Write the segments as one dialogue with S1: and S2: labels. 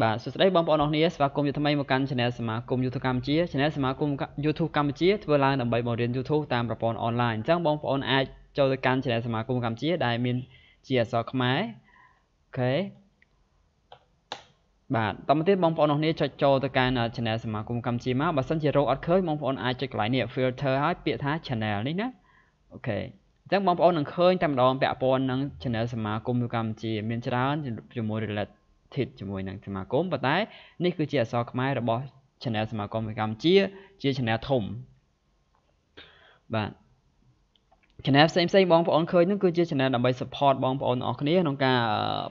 S1: បាទសួស្តីបងប្អូនអរគ្នាស្វាគមន៍ជាថ្មីមកកាន់ Channel សមាគម YouTube កម្ពុជា Channel សមាគម YouTube កម្ពុជាធ្វើឡើងដើម្បីបង្រៀន YouTube តាមប្រព័ន្ធអនឡាញអញ្ចឹងបងប្អូនអាចចូលទៅកាន់ Channel សមាគម កម្ពុជាដែលមាន ជាអក្សរខ្មែរអូខេបាទតមកទៀតបងប្អូនអរគ្នាចុចចូលទៅកាន់ Channel សមាគមកម្ពុជាមកបើសិនជារកអត់ឃើញបងប្អូនអាចចុចកន្លែងនេះ filter ឲ្យពាក្យថា Channel នេះណាអូខេអញ្ចឹងបងប្អូននឹងឃើញតែម្ដងពាក់ព័ន្ធនឹង Channel សមាគមកម្ពុជា មានច្រើនជាមួយ relate ស្ថិតជាមួយនឹងសមាគមប៉ុន្តែនេះគឺជាអសរខ្មែររបស់ Channel សមាគមកម្ពុជាជា Channel ធំបាទ channel ផ្សេងផ្សេងបងប្អូនឃើញហ្នឹងគឺជា channel ដើម្បី support បងប្អូនអស់គ្នាក្នុងការ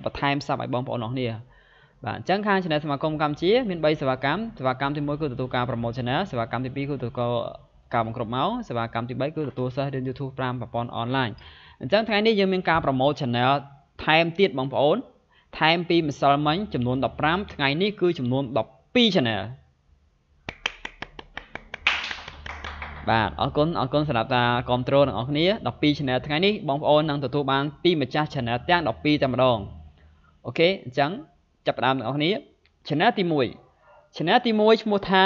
S1: បន្ថែម sub ឲ្យបងប្អូនអស់គ្នាបាទអញ្ចឹងខាង channel សមាគមកម្ពុជាមាន3សេវាកម្មសេវាកម្មទី1គឺទទួលការ promote channel សេវាកម្មទី2គឺទទួលការបង្រ្គប់មកសេវាកម្មទី3គឺទទួលសិស្សរៀន YouTube 5000 online អញ្ចឹងថ្ងៃនេះយើងមានការ promote channel ថែមទៀតបងប្អូនថែមពីម្សិលមិញចំនួន15ថ្ងៃនេះគឺចំនួន12 channel បាទអរគុណអរគុណសម្រាប់ការគ្រប់គ្រងទាំងអស់គ្នា12 channel ថ្ងៃនេះបងប្អូននឹងទទួលបានពីម្ចាស់ channel ទាំង12តែម្ដងអូខេអញ្ចឹងចាប់ផ្ដើមទាំងអស់គ្នា channel ទី1 channel ទី1ឈ្មោះថា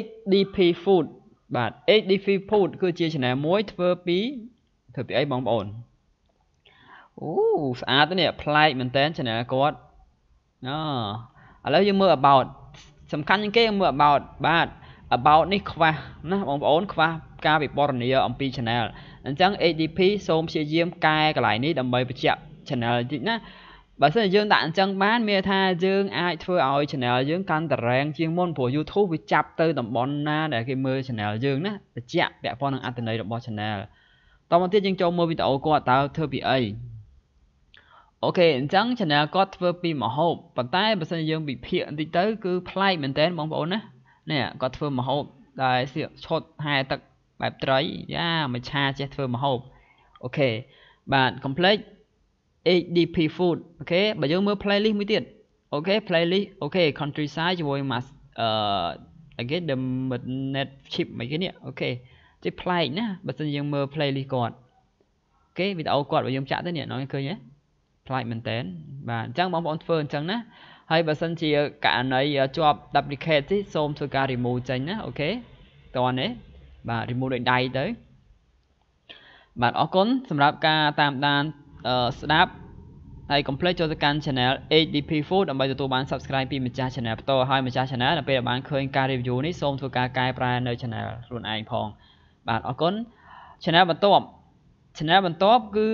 S1: HDP Food បាទ HDP Food គឺជា channel មួយធ្វើពីធ្វើពីអីបងប្អូនអូស្អាតទេនេះប្លែកមែនតើ channel គាត់ណឥឡូវយើងមើល about សំខាន់ជាងគេមើល about បាទ about នេះ ខ្វះណាបងប្អូនខ្វះការពិពណ៌នាអំពី channel អញ្ចឹង ADP សូមព្យាយាមកែកន្លែងនេះដើម្បីបញ្ជាក់ channel តិចណាបើសិនយើងដាក់អញ្ចឹងបាន មានថាយើងអាចធ្វើឲ្យ channel យើង កាន់តរ៉ែងជាងមុនព្រោះ YouTube វាចាប់ទៅតំបន់ណាដែលគេមើល channel យើងណាបញ្ជាក់ពាក់ព័ន្ធនឹងអត្ថន័យរបស់ channel តោះមកទៀតយើងចូលមើលវីដេអូគាត់តើធ្វើពីអីអូខេអញ្ចឹង channel គាត់ធ្វើពីមហូបប៉ុន្តែបើសិនយើងវិភាគបន្តិចទៅ គឺប្លែកមែនតើបងប្អូនណានេះគាត់ធ្វើមហូបដែលសៀកឈុតហែទឹកបែបត្រីយ៉ាមច្ឆាចេះធ្វើមហូបអូខេបាទ complex HDP food អូខេបើយើងមើល playlist មួយទៀតអូខេ playlist អូខេ countryside ជាមួយ mas អឺគេ the net chip មកគេនេះអូខេទីប្លែកណាបើសិនយើងមើល playlist គាត់អូខេវីដេអូគាត់បើយើងចាក់ទៅនេះអត់ឃើញទេប្លែកមែនតើបាទអញ្ចឹងបងប្អូនធ្វើអញ្ចឹងណាហើយបើសិនជាករណីជាប់ duplicate ទេសូមធ្វើការ remove ចេញណាអូខេតោះនេះបាទ remove ដោយដៃទៅបាទអរគុណសម្រាប់ការតាមដានស្ដាប់ហើយកុំភ្លេចចូលទៅកាន់ channel HDP Food ដើម្បីទទួលបាន subscribe ពីម្ចាស់ channel ផ្ទាល់ហើយម្ចាស់ channel នៅពេលដែលបានឃើញការ review នេះសូមធ្វើការកែប្រែនៅ channel ខ្លួនឯងផង បាទអរគុណ channel បន្ទាប់ channel បន្ទាប់គឺ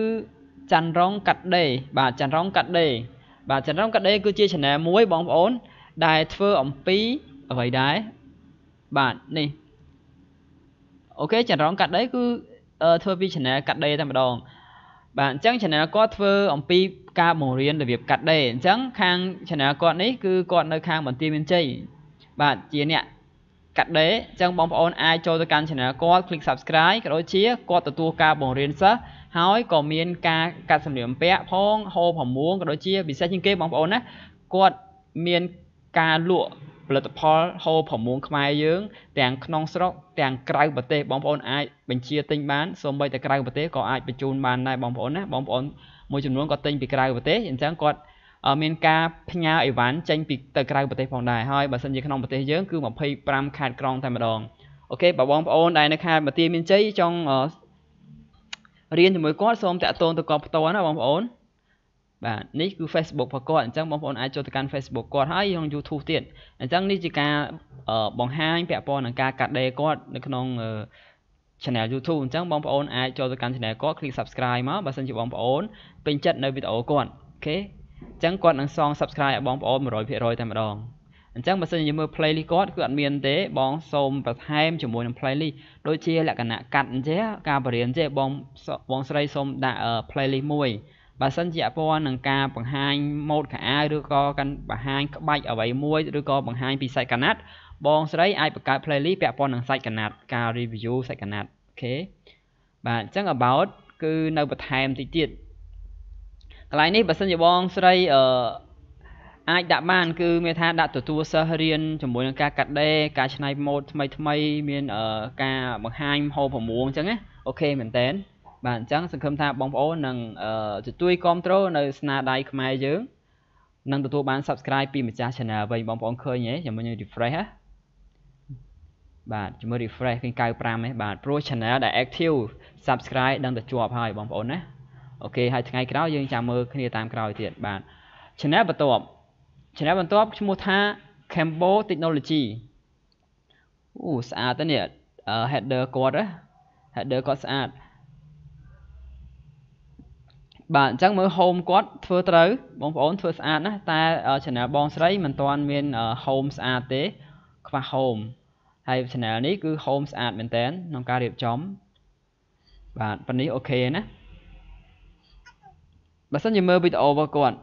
S1: ច័ន្ទរងកាត់ដេបាទច័ន្ទរងកាត់ដេបាទច័ន្ទរងកាត់ដេគឺជា channel មួយបងប្អូនដែលធ្វើអំពីអ្វីដែរបាទនេះអូខេច័ន្ទរងកាត់ដេគឺធ្វើពី channel កាត់ដេតែម្ដងបាទអញ្ចឹង channel គាត់ធ្វើអំពីការបង្រៀនរបៀបកាត់ដេអញ្ចឹង ខាង channel គាត់នេះគឺគាត់នៅខាងបន្ទាយមានជ័យបាទជាអ្នកកាត់ដេអញ្ចឹងបងប្អូនអាចចូលទៅកាន់ channel គាត់ click subscribe ក៏ដូចជាគាត់ទទួលការបង្រៀនសិស្សហើយក៏មានការកាត់សម្លៀកបំពាក់ផងហូបប្រមួងក៏ដូចជា ពិសេសជាងគេបងប្អូនណាគាត់មានការលក់ផលិតផលហូបប្រមួងខ្មែរយើងទាំងក្នុងស្រុកទាំងក្រៅប្រទេសបងប្អូនអាចបញ្ជា ទិញបានសូម្បីតែក្រៅប្រទេសក៏អាចបញ្ជូនបានដែរបងប្អូនណាបងប្អូនមួយចំនួនក៏ទិញពីក្រៅប្រទេសអញ្ចឹងគាត់មានការផ្ញើអីវ៉ាន់ចេញពីទៅក្រៅប្រទេសផងដែរហើយបើសិនជាក្នុងប្រទេសយើងគឺ25ខេត្តក្រុងតែម្ដងអូខេបើបងប្អូនដែលនៅខេត្តបន្ទាយមានជ័យចង់រៀនជាមួយគាត់សូមតាក់ទងទៅគាត់ផ្ទាល់ណាបងប្អូនបាទនេះគឺ Facebook របស់គាត់អញ្ចឹងបងប្អូនអាចចូលទៅកាន់ Facebook គាត់ហើយក្នុង YouTube ទៀតអញ្ចឹងនេះជាការបង្ហាញពាក់ព័ន្ធនឹងការកាត់ដេរគាត់នៅក្នុង channel YouTube អញ្ចឹងបងប្អូនអាចចូលទៅកាន់ channel គាត់ click subscribe មកបើសិនជាបងប្អូនពេញចិត្តនៅវីដេអូគាត់អូខេអញ្ចឹងគាត់នឹងសង subscribe ឲ្យបងប្អូន100%តែម្ដងអញ្ចឹងបើសិនជាមើល playlist គាត់គឺអត់មានទេ បងសូមបន្ថែមជាមួយនឹង playlist ដូចជា លក្ខណៈកាត់អញ្ចឹងការបរិញ្ញាចេះបងបងស្រីសូមដាក់ playlist មួយបើសិនជាពាន់នឹងការបង្ហាញម៉ូដខោអាវឬក៏កាន់បង្ហាញក្បាច់អ្វីមួយឬក៏បង្ហាញពីសាច់កណាត់បងស្រីអាចបង្កើត playlist ពាក់ព័ន្ធនឹងសាច់កណាត់ការ review សាច់កណាត់អូខេបាទអញ្ចឹង about គឺនៅបន្ថែមតិចទៀតកន្លែងនេះបើសិនជាបងស្រីអឺអាចដាក់បានគឺមានថាដាក់ទទួលសិស្សរៀនជាមួយនឹងការកាត់ដេរការច្នៃម៉ូដថ្មីថ្មីមានការបង្ហាញហូបប្រមួងអញ្ចឹងណាអូខេមែនតើបាទអញ្ចឹង សង្ឃឹមថាបងប្អូននឹងជួយគ្រប់គ្រងនៅ ស្នាដៃខ្មែរយើង នឹងទទួលបាន subscribe ពីម្ចាស់ channel វិញបងប្អូនឃើញទេចាំមើល refresh ហ៎បាទចាំមើល refresh ឃើញ95ហ៎បាទព្រោះ channel ដែល active subscribe ដឹងតែជាប់ហើយបងប្អូនណាអូខេហើយថ្ងៃក្រោយយើងចាំមើលគ្នាតាមក្រោយទៀតបាទ channel បន្ទាប់ channel បន្ទាប់ឈ្មោះថា Cambo Technology អូស្អាតទេនេះ header គាត់ header គាត់ស្អាតបាទអញ្ចឹងមើល home គាត់ធ្វើត្រូវបងប្អូនធ្វើស្អាតណាតែ channel បងស្រីមិនទាន់មាន home ស្អាតទេខ្វះ home ហើយ channel នេះគឺ home ស្អាតមែនតើក្នុងការរៀបចំបាទប៉ុណ្នេះអូខេណាបើសិនជាមើលវីដេអូរបស់គាត់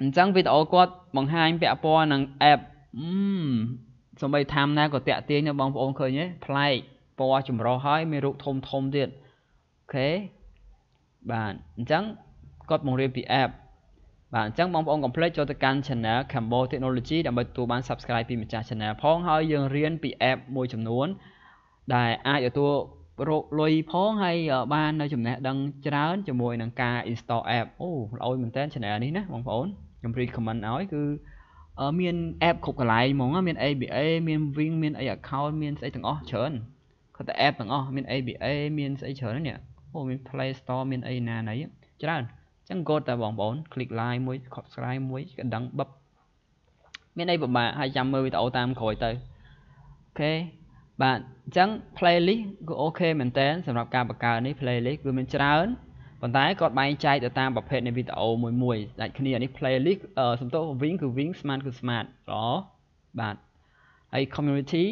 S1: អញ្ចឹងវីដេអូគាត់បង្ហាញពាក់ព័ន្ធនឹង app អឺសំបីតាមណាក៏តាក់ទាញដែរបងប្អូនឃើញទេប្លែកពណ៌ចម្រុះហើយមានរូបធំធំទៀតអូខេបាទអញ្ចឹងគាត់បង្រៀនពី app បាទអញ្ចឹងបងប្អូនកុំភ្លេចចូលទៅកាន់ channel Cambo Technology ដើម្បីទទួលបាន subscribe ពីម្ចាស់ channel ផងហើយយើងរៀនពី app មួយចំនួនដែលអាចទទួលរកលុយផងហើយបាននៅចំណេះដឹងច្រើនជាមួយនឹងការ install app អូល្អមែនតើ channel នេះណាបងប្អូនខ្ញុំ recommend ឲ្យគឺមាន app គ្រប់កន្លែងហ្មងមាន ABA មាន Wing មានអី account មានស្អីទាំងអស់ច្រើនគាត់តែ app ទាំងអស់មាន ABA មានស្អីច្រើននេះអូមាន Play Store មានអីណាណីច្រើនអញ្ចឹងគាត់តែបងប្អូន click like មួយ subscribe មួយកណ្ដឹងបឹបមានអីពិបាកហើយចាំមើលវីដេអូតាមក្រោយទៅអូខេបាទអញ្ចឹង playlist គឺអូខេមែនតើសម្រាប់ការបង្កើតនេះ playlist គឺមានច្រើនប៉ុន្តែគាត់បែងចែកទៅតាមប្រភេទនៃវីដេអូមួយមួយដាច់គ្នានេះ playlist សំទោស wing គឺ wing smart គឺ smart ល្អបាទហើយ community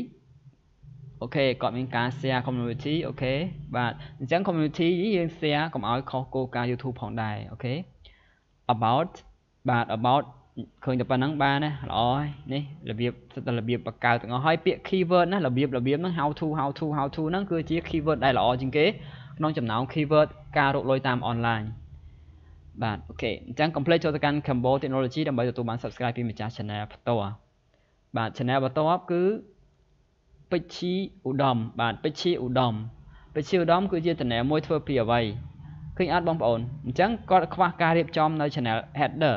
S1: អូខេគាត់មានការ share community អូខេបាទអញ្ចឹង community យើង share កុំឲ្យខុសគោលការណ៍ YouTube ផងដែរអូខេ about បាទ about ឃើញតែប៉ុណ្្នឹងបានណាល្អហើយនេះរបៀបសិតតែរបៀបបកកើតទាំងអស់ហើយពាក្យ keyword ណារបៀបរបៀបហ្នឹង how to how to how to ហ្នឹងគឺជា keyword ដែលល្អជាងគេក្នុងចំណោម keyword ការរកលុយតាមអនឡាញបាទអូខេអញ្ចឹង complete ចូលទៅកាន់ Combo Technology ដើម្បីទទួលបាន subscribe ពីម្ចាស់ channel ផ្ទាល់បាទ channel បន្ទាប់គឺពេជ្រឧត្តមបាទពេជ្រឧត្តមពេជ្រឧត្តមគឺជា channel មួយធ្វើពីអ្វីឃើញអត់បងប្អូនអញ្ចឹងគាត់ខ្វះការរៀបចំនៅ channel header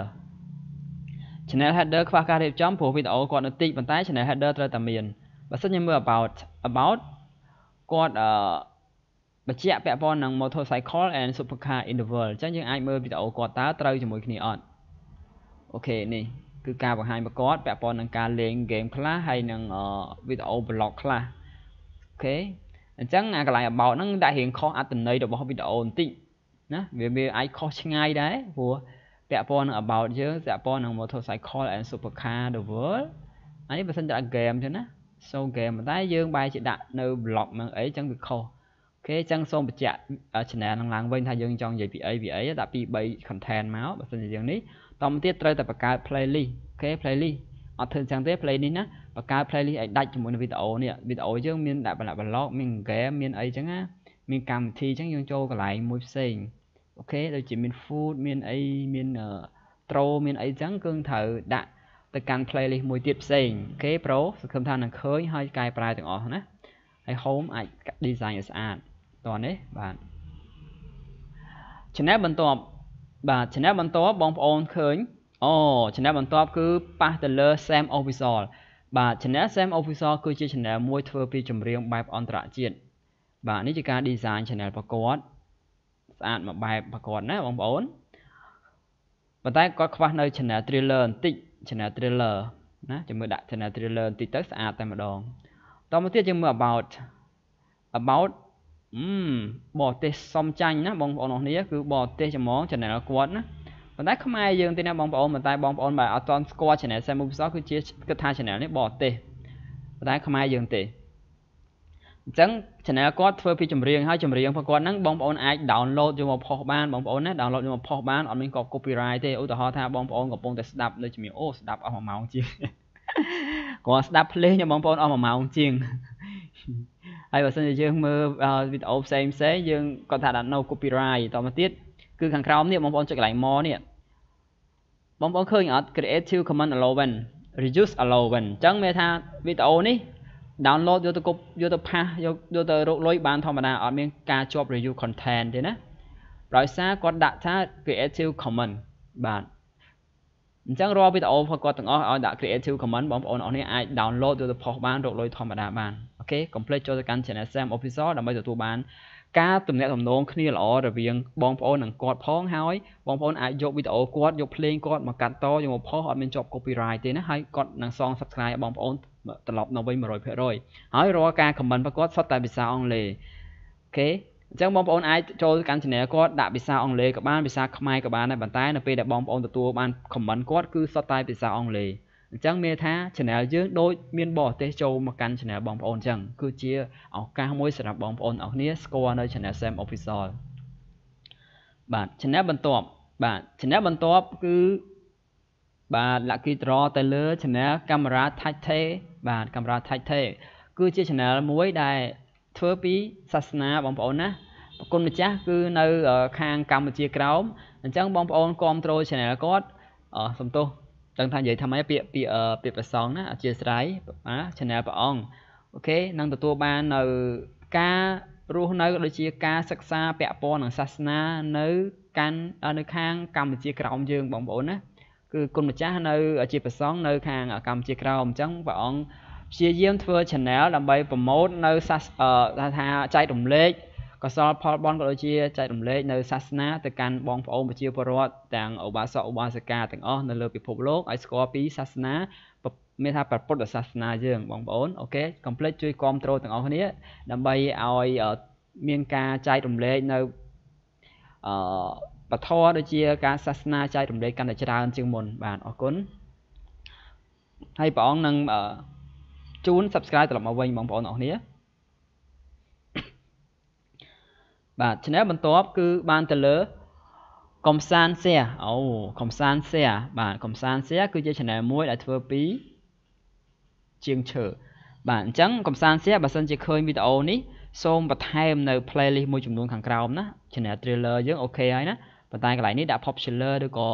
S1: channel header ខ្វះការរៀបចំព្រោះវីដេអូគាត់នៅតិចប៉ុន្តែ channel header ត្រូវតែមានបើសិនខ្ញុំមើល about about គាត់អឺបញ្ជាក់ពាក់ព័ន្ធនឹង motorcycle and supercar in the world អញ្ចឹងយើងអាចមើលវីដេអូគាត់តើត្រូវជាមួយគ្នាអត់អូខេនេះគឺការបង្ហាញរបស់គាត់ពាក់ព័ន្ធនឹងការលេង game ខ្លះហើយនឹងវីដេអូ blog ខ្លះអូខេអញ្ចឹងអាកន្លែង about ហ្នឹងដាក់រៀងខុសអត្ថន័យរបស់វីដេអូបន្តិចណាវាវាអាចខុសឆ្ងាយដែរព្រោះពាក់ព័ន្ធនឹង about យើងពាក់ព័ន្ធនឹង motorcycle and supercar the world អានេះបើសិនជាដាក់ game ចឹងណា so game តែយើងបែរជាដាក់នៅ blog ហ្នឹងអីចឹងវាខុសគេចឹងសូមបញ្ជាក់ channel នឹងឡើងវិញថាយើងចង់និយាយពីអីពីអីដាក់ពី3 content មកបើសិនជាយើងនេះតមកទៀតត្រូវតែបង្កើត playlist អូខេ playlist អត់ធ្វើចឹងទេ playlist នេះណាបង្កើត playlist ឲ្យដាច់ជាមួយនឹងវីដេអូនេះវីដេអូយើងមានដាក់បន្លាក់ vlog មាន game មានអីចឹងណាមានកម្មវិធីចឹងយើងចូលកន្លែងមួយផ្សេងអូខេដូចជាមាន food មានអីមាន tro មានអីចឹងគឺត្រូវដាក់ទៅកាន់ playlist មួយទៀតផ្សេងអូខេ pro សង្ឃឹមថានឹងឃើញហើយកែប្រែទាំងអស់ណាហើយ home អាច design ឲ្យស្អាតតោះនេះបាទឆ្នែបន្ទាប់បាទឆ្នែបន្ទាប់បងប្អូនឃើញអូឆ្នែបន្ទាប់គឺប៉ះទៅលើ Sam Official បាទ channel Sam Official គឺជា channel មួយធ្វើពីចម្រៀងបែបអន្តរជាតិបាទនេះជាការ design channel របស់គាត់ស្អាតមួយបែបរបស់គាត់ណាបងប្អូនប៉ុន្តែគាត់ខ្វះនៅ channel trailer បន្តិច channel trailer ណាចាំមើលដាក់ channel trailer បន្តិចទៅស្អាតតែម្ដងតោះមកទៀតយើងមើល about about អឺបរទេសសំចាញ់ណាបងប្អូនអស់គ្នាគឺបរទេសចំង channel គាត់ណាប៉ុន្តែខ្មែរយើងទេណាបងប្អូនប៉ុន្តែបងប្អូនបើអត់តន់ស្គាល់ channel សេមុខពិសោគឺជាគិតថា channel នេះបរទេសប៉ុន្តែខ្មែរយើងទេអញ្ចឹង channel គាត់ធ្វើពីចម្រៀងហើយចម្រៀងរបស់គាត់ហ្នឹងបងប្អូនអាច download យកមកផុសបានបងប្អូនណា download យកមកផុសបានអត់មានក៏ copyright ទេឧទាហរណ៍ថាបងប្អូនកំពុងតែស្ដាប់នៅជំនាញអូស្ដាប់អស់មួយម៉ោងជាងគាត់ស្ដាប់ភ្លេងបងប្អូនអស់មួយម៉ោងជាងហើយបើសិនជាយើងមើលវីដេអូផ្សេងផ្សេងយើងគាត់ថាដាក់ no copyright តមកទៀតគឺខាងក្រោមនេះបងប្អូនចុចកន្លែង more នេះបងប្អូនឃើញអត់ creative common allowance reduce allowance អញ្ចឹងមានថាវីដេអូនេះ download យកទៅគប់យកទៅផាសយកយកទៅរកលុយបានធម្មតាអត់មានការជាប់ review content ទេណាដោយសារគាត់ដាក់ថា creative common បាទអញ្ចឹងរាល់វីដេអូរបស់គាត់ទាំងអស់ឲ្យដាក់ creative common បងប្អូនអរនេះអាច download យកទៅផុសបានរកលុយធម្មតាបានអូខេកុំភ្លេចចូលទៅកាន់ Channel Sam Official ដើម្បីទទួលបាន ការទំនាក់ទំនងគ្នាល្អរវាងបងប្អូននិងគាត់ផងហើយបងប្អូនអាចយកវីដេអូគាត់យកភ្លេងគាត់មកកាត់តយកមកផុសអត់មានជាប់ copyright ទេណាហើយគាត់នឹងសង subscribe បងប្អូនត្រឡប់មកវិញ100%ហើយរាល់ការ comment របស់គាត់សុទ្ធតែភាសាអង់គ្លេសអូខេអញ្ចឹងបងប្អូនអាចចូលទៅកាន់ channel គាត់ដាក់ភាសាអង់គ្លេសក៏បានភាសាខ្មែរក៏បានដែរប៉ុន្តែនៅពេលដែលបងប្អូនទទួលបាន comment គាត់គឺសុទ្ធតែភាសាអង់គ្លេសអញ្ចឹងមានថា channel យើងដូចមានបរទេសចូលមកកាន់ channel បងប្អូនអញ្ចឹងគឺជាឱកាសមួយសម្រាប់បងប្អូនអរគ្នាស្គាល់នៅ channel Sam Official បាទ channel បន្ទាប់បាទ channel បន្ទាប់គឺបាទ Lucky Draw ទៅលើ channel កាមេរ៉ា Tacte បាទកាមេរ៉ា Tacte គឺជា channel មួយដែលធ្វើពីសាសនាបងប្អូនណាគុណម្ចាស់គឺនៅ ខាងកម្ពុជាក្រោមអញ្ចឹងបងប្អូនគ្រប់គ្រង channel គាត់អសំទោសដឹងថានិយាយថាម៉េចពាក្យពាក្យពាក្យប្រសងណាអធិស្ស្រ័យណា channel ព្រះអង្គអូខេនឹងទទួលបាននៅការរស់នៅដូចជាការសិក្សាពាក់ព័ន្ធនឹងសាសនានៅកាន់នៅខាងកម្ពុជាក្រោមយើងបងប្អូនណាគឺគុណម្ចាស់នៅជាប្រសងនៅខាងកម្ពុជាក្រោមអញ្ចឹងព្រះអង្គព្យាយាមធ្វើ channel ដើម្បីប្រម៉ូទនៅសាសថាចែករំលែកកុសលផលបុណ្យក៏ដូចជាចែករំលែកនៅសាសនាទៅកាន់បងប្អូនប្រជាពលរដ្ឋទាំងឧបាសកឧបាសិកាទាំងអស់នៅលើពិភពលោកឲ្យស្គាល់ពីសាសនាមានថាព្រះពុទ្ធសាសនាយើងបងប្អូនអូខេកុំភ្លេចជួយគ្រប់គ្រងទាំងអស់គ្នាដើម្បីឲ្យមានការចែករំលែកនៅអឺបធរដូចជាការសាសនាចែករំលែកកាន់តែច្រើនជាងមុនបាទអរគុណហើយព្រះអង្គនឹងជូន subscribe ត្រឡប់មកវិញបងប្អូនអរគ្នាបាទឆ្នែបន្ទាប់គឺបានទៅលើកំសាន្តសែអូកំសាន្តសែបាទកំសាន្តសែគឺជាឆ្នែមួយដែលធ្វើពីជាងឈើបាទអញ្ចឹងកំសាន្តសែបើសិនជាឃើញវីដេអូនេះសូមបន្ថែមនៅ playlist មួយចំនួនខាងក្រោមណា channel trailer យើងអូខេហើយណាប៉ុន្តែកន្លែងនេះដាក់ popular ឬក៏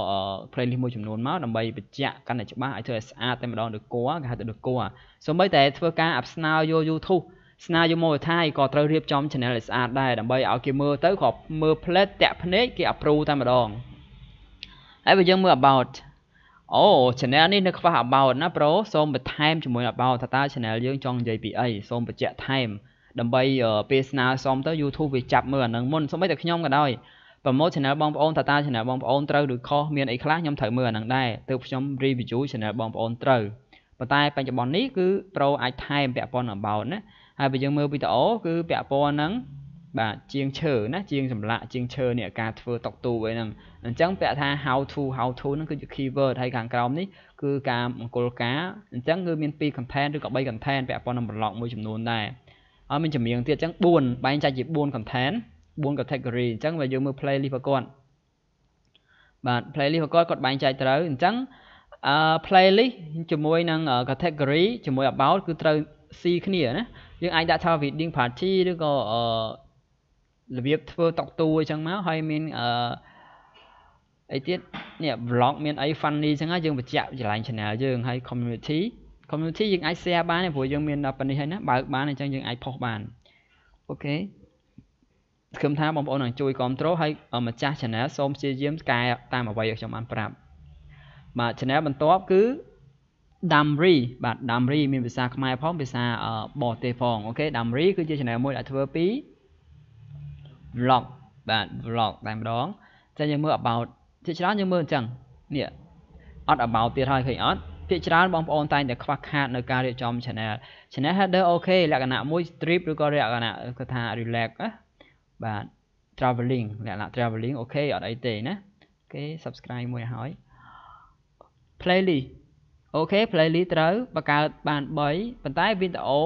S1: playlist មួយចំនួនមកដើម្បីបញ្ជាក់កាន់តែច្បាស់ឲ្យធ្វើឲ្យស្អាតតែម្ដងដូចគួរគេហៅថាដូចគួរសូម្បីតែធ្វើការអាប់ស្នើយក YouTube ស្នាយកមកថាឯក៏ត្រូវរៀបចំ channel ឲ្យស្អាតដែរដើម្បីឲ្យគេមើលទៅក៏មើលផ្លេតតាក់ភ្នែកគេ approve តែម្ដងហើយបើយើងមើល about អូ channel នេះនៅខ្វះ about ណាប្រូសូមបន្ថែមជាមួយ about ថាតើ channel យើងចង់និយាយពីអីសូមបញ្ជាក់ថែមដើម្បីពេលស្នើសុំទៅ YouTube វាចាប់មើលអានឹងមុនសូម្បីតែខ្ញុំក៏ដោយប្រម៉ូទ channel បងប្អូនថាតើ channel បងប្អូនត្រូវឬខុសមានអីខ្លះខ្ញុំត្រូវមើលអានឹងដែរទើបខ្ញុំ review channel បងប្អូនត្រូវប៉ុន្តែបច្ចុប្បន្ននេះគឺ Pro អាចថែមពាក់ព័ន្ធ about ណាហើយបើយើងមើលវីដេអូគឺពាក់ព័ន្ធហ្នឹងបាទជាងឈើណាជាងចម្លាក់ជាងឈើនេះការធ្វើតុកទូអីហ្នឹងអញ្ចឹងពាក់ថា how to how to ហ្នឹងគឺជា keyword ហើយខាងក្រោមនេះគឺការមង្គលការអញ្ចឹងគឺមាន2 content ឬក៏3 content ពាក់ព័ន្ធនឹង blog មួយចំនួនដែរហើយមានចម្រៀងទៀតអញ្ចឹង4បែងចែកជា4 content 4 category អញ្ចឹងបើយើងមើល playlist របស់គាត់បាទ playlist របស់គាត់គាត់បែងចែកត្រូវអញ្ចឹងអឺ playlist ជាមួយនឹង category ជាមួយ about គឺត្រូវស៊ីគ្នាណាយើងអាចដាក់ថា wedding party ឬក៏អឺរបៀបធ្វើតុកតួអញ្ចឹងមកហើយមានអឺអីទៀតនេះ vlog មានអី funny អញ្ចឹងយើងបញ្ជាក់ចលែង channel យើងហើយ community community យើងអាច share បានព្រោះយើងមានដល់ប៉ុណ្នេះហើយណាបើកបានអញ្ចឹងយើងអាចផុសបានអូខេខ្ញុំថាបងប្អូននឹងជួយគ្រប់គ្រងហើយម្ចាស់ channel សូមព្យាយាមកែតាមអ្វីឲ្យខ្ញុំបានប្រាប់បាទ channel បន្ទាប់គឺ Damri បាទ Damri មានភាសាខ្មែរផងភាសាបរទេសផងអូខេ Damri គឺជា channel មួយដែលធ្វើពី vlog បាទ vlog តែម្ដងតែយើងមើល about ជាច្រើនយើងមើលអញ្ចឹងនេះអត់ about ទៀតហើយឃើញអត់ភាគច្រើនបងប្អូនតែងតែខ្វះខាត នៅការរៀបចំ channel channel header អូខេលក្ខណៈមួយ strip ឬក៏លក្ខណៈគេថា relax ណាបាទ traveling លក្ខណៈ traveling អូខេអត់អីទេណាអូខេ subscribe មួយហើយ playlist អូខេ playlist ត្រូវបង្កើតបាន3ប៉ុន្តែវីដេអូ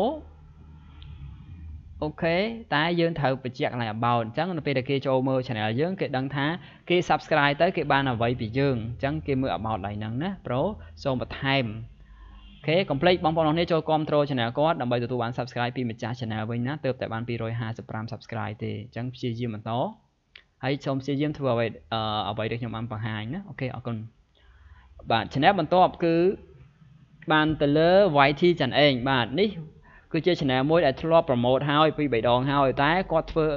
S1: អូខេតែយើងត្រូវបញ្ជាក់កន្លែង about អញ្ចឹងនៅពេលដែលគេចូលមើល channel យើងគេដឹងថាគេ subscribe ទៅគេបានអ្វីពីយើងអញ្ចឹងគេមើល about ដៃហ្នឹងណាប្រូសូមបន្ថែមអូខេ complete បងប្អូនអរគ្នាចូល control channel គាត់ដើម្បីទទួលបាន subscribe ពីម្ចាស់ channel វិញណាទើបតែបាន255 subscribe ទេអញ្ចឹងព្យាយាមបន្តហើយសូមព្យាយាមធ្វើអ្វីអ្វីដែលខ្ញុំបានបង្ហាញណាអូខេអរគុណបាទ channel បន្ទាប់គឺបានទៅលើ YT ចាន់អេងបាទនេះគឺជា channel មួយដែលធ្លាប់ប្រម៉ូទហើយពីរបីដងហើយតែគាត់ធ្វើ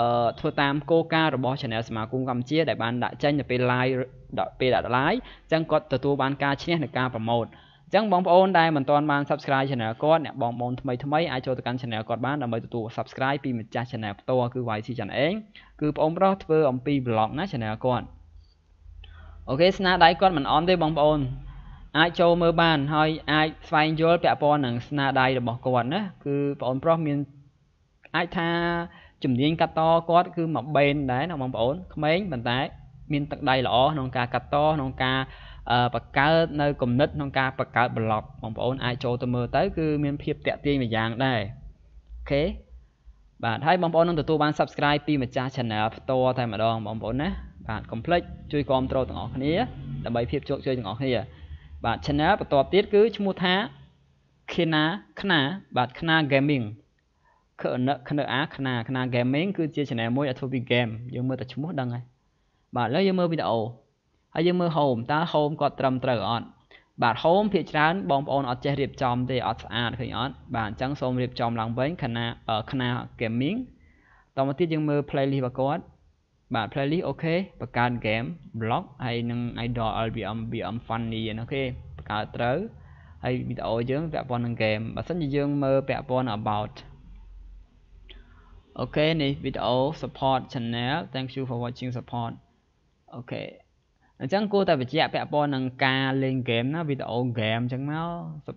S1: អឺធ្វើតាមគោលការណ៍របស់ channel សមាគមកម្ពុជា ដែលបានដាក់ចេញទៅពេល live ដល់ពេលដាក់ live អញ្ចឹងគាត់ទទួលបានការឈ្នះនៃការប្រម៉ូទអញ្ចឹងបងប្អូនដែលមិនទាន់បាន subscribe channel គាត់អ្នកបងប្អូនថ្មីថ្មីអាចចូលទៅកាន់ channel គាត់បានដើម្បីទទួល subscribe ពីម្ចាស់ channel ផ្ទាល់គឺ YC Chan Eng គឺបងប្អូនប្រុសធ្វើអំពី vlog ណា channel គាត់អូខេស្នាដៃគាត់មិនអន់ទេបងប្អូនអាចចូលមើលបានហើយអាចស្វែងយល់ពាក់ព័ន្ធនឹងស្នាដៃរបស់គាត់ណាគឺបងអូនប្រុសមានអាចថាជំនាញកាត់តគាត់គឺមកបេនដែរណាបងប្អូនក្មេងប៉ុន្តែ មានទឹកដៃល្អក្នុងការកាត់តក្នុងការបង្កើតនៅគំនិតក្នុងការបង្កើតប្លុកបងប្អូនអាចចូលទៅមើលទៅ គឺមានភាពតាក់ទាញមួយយ៉ាងដែរអូខេបាទហើយបងប្អូននឹងទទួលបាន Subscribe ពីម្ចាស់ Channel ផ្ទាល់តែម្ដងបងប្អូនណាបាទកុំភ្លេចជួយគ្រប់គ្រងទាំងអស់គ្នាដើម្បីភាពជោគជ័យទាំងអស់គ្នាបាទ channel បន្តទៀតគឺឈ្មោះថា Khna Khna បាទ Khna Gaming ខណខណអាខណាខណា gaming គឺជា channel មួយដែលធ្វើពី game យើងមើលតែឈ្មោះដឹងហើយបាទឥឡូវយើងមើលវីដេអូហើយយើងមើល home តើ home គាត់ត្រឹមត្រូវអត់បាទ home ភាគច្រើនបងប្អូនអត់ចេះរៀបចំទេអត់ស្អាតឃើញអត់បាទអញ្ចឹងសូមរៀបចំឡើងវិញខណាខណា gaming តោះមកទៀតយើងមើល playlist របស់គាត់បាទ playlist អូខេបង្កើត game blog ហើយនឹង idol lvm vm funny អូខេបង្កើតត្រូវហើយវីដេអូយើងពាក់ព័ន្ធនឹង game បើសិនជាយើងមើលពាក់ព័ន្ធ about អូខេនេះវីដេអូ support channel thank you for watching support អូខេអញ្ចឹងគួរតែបញ្ជាក់ពាក់ព័ន្ធនឹងការលេង game ណាវីដេអូ game អញ្ចឹងមក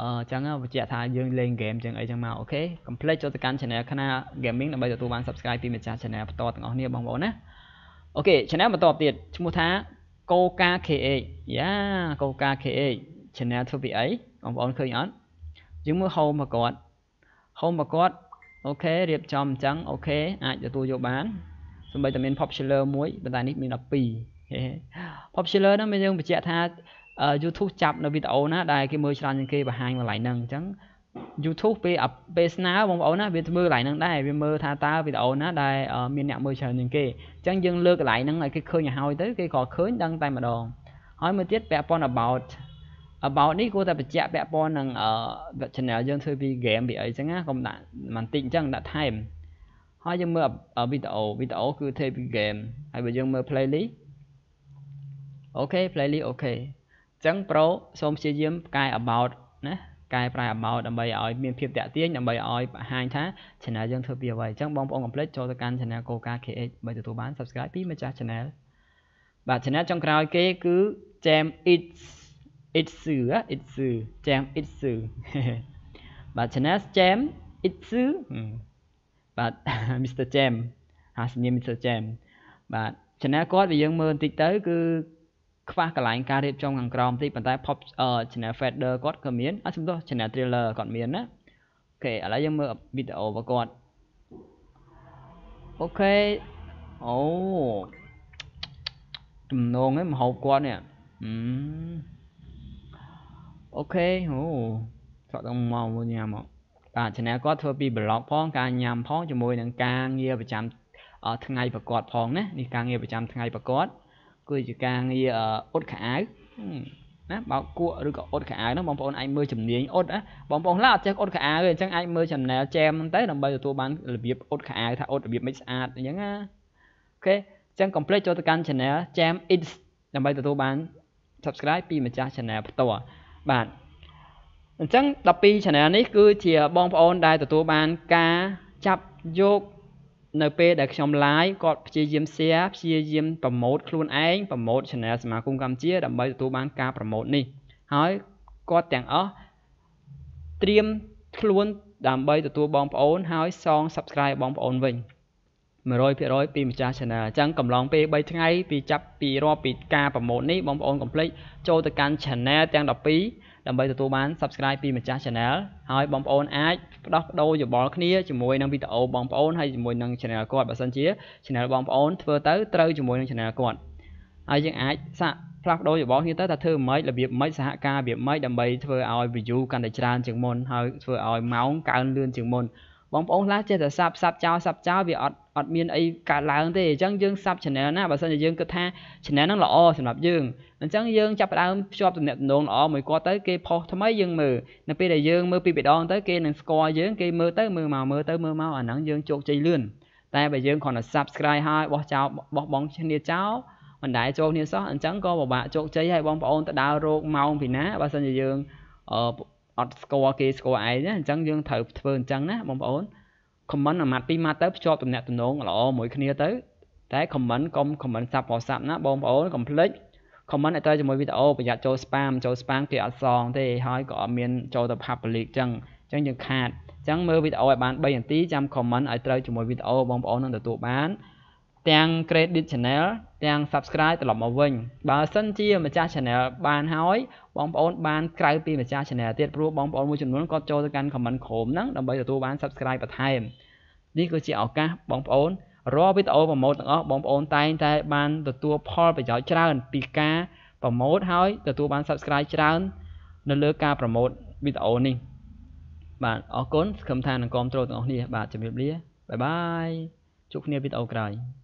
S1: អញ្ចឹងបញ្ជាក់ថាយើងលេងហ្គេមចឹងអីចឹងមកអូខេកុំភ្លេចចូលទៅកាន់ channel ខ្នា gaming ដើម្បីទទួលបាន subscribe ពីម្ចាស់ channel បន្តទាំងអស់គ្នាបងប្អូនណាអូខេ channel បន្តទៀតឈ្មោះថា Koka KH យ៉ា Koka KH channel ធ្វើពីអីបងប្អូនឃើញអត់យើងមើល home របស់គាត់ home របស់គាត់អូខេរៀបចំអញ្ចឹងអូខេអាចទទួលយកបានសម្បីតែមាន popular មួយប៉ុន្តែនេះមាន12 popular ហ្នឹងមានយើងបញ្ជាក់ថា YouTube ចាប់នៅវីដេអូណាដែលគេមើលច្រើនជាងគេបង្ហាញកន្លែងហ្នឹងអញ្ចឹង YouTube ពេលពេលស្នើបងប្អូនណាវាមើលកន្លែងហ្នឹងដែរវាមើលថាតើវីដេអូណាដែលមានអ្នកមើលច្រើនជាងគេអញ្ចឹងយើងលើកកន្លែងហ្នឹងឲ្យគេឃើញឲ្យហើយទៅគេក៏ឃើញដឹងតែម្ដងហើយមួយទៀតពាក់ព័ន្ធ about about នេះគួរតែបញ្ជាក់ពាក់ព័ន្ធនឹង channel យើងធ្វើពី game ពីអីចឹងណាកុំដាក់បន្តិចអញ្ចឹងដាក់ time ហើយយើងមើលវីដេអូវីដេអូគឺធ្វើពី game ហើយបើយើងមើល playlist អូខេ playlist អូខេចឹង Pro សូមព្យាយាមផ្កាយ about ណាកែប្រែ about ដើម្បីឲ្យមានភាពតាក់ទាញដើម្បីឲ្យបង្ហាញថា channel យើងធ្វើពីអ្វីអញ្ចឹងបងប្អូនកុំភ្លេចចូលទៅកាន់ channel Koka KH ដើម្បីទទួលបាន subscribe ពីម្ចាស់ channel បាទ channel ចុងក្រោយគេគឺ Jam It's It's It's Jam It's បាទ channel Jam It's បាទ Mr Jam ហាសញ្ញា Mr Jam បាទ channel គាត់វាយើងមើលបន្តិចទៅគឺខ្វះកន្លែងការរៀបចំខាងក្រោមតិចប៉ុន្តែ pop channel fader គាត់ក៏មានអត់សំដៅ channel trailer គាត់មានណាអូខេឥឡូវយើងមើលវីដេអូរបស់គាត់អូខេអូទំនងហ្នឹងមហូបគាត់នេះអូខេអូស្រក់ដល់មកមកញ៉ាំមកបាទ channel គាត់ធ្វើពី blog ផងការញ៉ាំផងជាមួយនឹងការងារប្រចាំថ្ងៃប្រកបផងណានេះការងារប្រចាំថ្ងៃប្រកបគឺជាការងារអ៊ុតខោអាវណាបោកគក់ឬក៏អ៊ុតខោអាវហ្នឹងបងប្អូនអាចមើលជំនាញអ៊ុតណាបងប្អូនខ្លះអត់ចេះអ៊ុតខោអាវទេអញ្ចឹងអាចមើល channel jam ហ្នឹងទៅដើម្បីទទួលបានរបៀបអ៊ុតខោអាវថាអ៊ុតរបៀបមិនស្អាតអញ្ចឹងណាអូខេអញ្ចឹង complete ចូលទៅកាន់ channel jam it ដើម្បីទទួលបាន subscribe ពីម្ចាស់ channel ផ្ទាល់បាទអញ្ចឹង12 channel នេះគឺជាបងប្អូនដែលទទួលបានការចាប់យកនៅពេលដែលខ្ញុំ live គាត់ព្យាយាម share ព្យាយាមប្រម៉ូតខ្លួនឯងប្រម៉ូត channel សមាគមកម្ពុជា ដើម្បីទទួលបានការប្រម៉ូតនេះហើយគាត់ទាំងអស់ត្រៀមខ្លួនដើម្បីទទួលបងប្អូនហើយសង subscribe បងប្អូនវិញ100%ពីម្ចាស់ channel អញ្ចឹងកំឡងពេល3ថ្ងៃពីចាប់ពីរាប់ពីការប្រម៉ូតនេះបងប្អូនកុំភ្លេចចូលទៅកាន់ channel ទាំង12ដើម្បីទទួលបាន Subscribe ពីម្ចាស់ Channel ហើយបងប្អូនអាចផ្ដោះប្ដូរយោបល់គ្នាជាមួយនឹងវីដេអូបងប្អូនហើយជាមួយនឹង Channel គាត់បើសិនជា Channel បងប្អូនធ្វើទៅត្រូវជាមួយនឹង Channel គាត់ហើយយើងអាចសាកផ្លាស់ប្ដូរយោបល់គ្នាទៅថាធ្វើម៉េចរបៀបម៉េចសហការរបៀបម៉េចដើម្បីធ្វើឲ្យ view កាន់តែច្រើនជាងមុនហើយធ្វើឲ្យម៉ោងកើនលឿនជាងមុនបងប្អូនខ្លះចេះតែសាប់សាប់ចោលសាប់ចោលវាអត់អត់មានអីកើតឡើងទេអញ្ចឹងយើងសាប់ channel ណាបើសិនជាយើងគិតថា channel ហ្នឹងល្អសម្រាប់យើងអញ្ចឹងយើងចាប់ផ្ដើមភ្ជាប់ទំនាក់ទំនងល្អមួយគាត់ទៅគេផុសថ្មីយើងមើលនៅពេលដែលយើងមើលពីម្ដងទៅគេនឹងស្គាល់យើងគេមើលទៅមើលមកមើលទៅមើលមកអាហ្នឹងយើងជោគជ័យលឿនតែបើយើងគ្រាន់តែ subscribe ហើយបោះចោលបោះបង់គ្នាចោលមិនដែលចូលគ្នាសោះអញ្ចឹងក៏ពិបាកជោគជ័យហើយបងប្អូនទៅដើររោគម៉ោងពីណាបើសិនជាយើងអត់ស្គាល់គេស្គាល់ឯងណាអញ្ចឹងយើងត្រូវធ្វើអញ្ចឹងណា បងប្អូន comment អាម៉ាត់ពីរម៉ាត់ទៅភ្ជាប់តំណែងតំណងល្អមួយគ្នាទៅ តែ comment កុំ comment សាប់អស់សាប់ណាបងប្អូនកុំភ្លេច comment ឲ្យត្រូវជាមួយវីដេអូប្រយ័ត្នចូល spam ចូល spam គេអត់សងទេហើយក៏អត់មានចូលទៅ public អញ្ចឹងអញ្ចឹងយើងខាតអញ្ចឹងមើលវីដេអូឲ្យបាន3នាទីចាំ comment ឲ្យត្រូវជាមួយវីដេអូបងប្អូននឹងទទួលបានទាំង credit channel ទាំង subscribe ត្រឡប់មកវិញបើសិនជាម្ចាស់ channel បានហើយ បងប្អូន បានក្រៅពីម្ចាស់ channel ទៀតព្រោះបងប្អូនមួយចំនួនគាត់ចូលទៅកាន់ comment ក្រុមហ្នឹងដើម្បីទទួលបាន subscribe បន្ថែមនេះគឺជាឱកាសបងប្អូនរាល់វីដេអូប្រម៉ូទទាំងអស់បងប្អូនតែងតែបានទទួលផលប្រយោជន៍ច្រើនពីការប្រម៉ូទហើយ ទទួលបាន subscribe ច្រើននៅលើការប្រម៉ូទវីដេអូនេះបាទអរគុណសង្ឃឹមថានឹងគ្រប់គ្រងទាំងអស់គ្នាបាទជម្រាបលាបាយបាយជួបគ្នាវីដេអូក្រោយ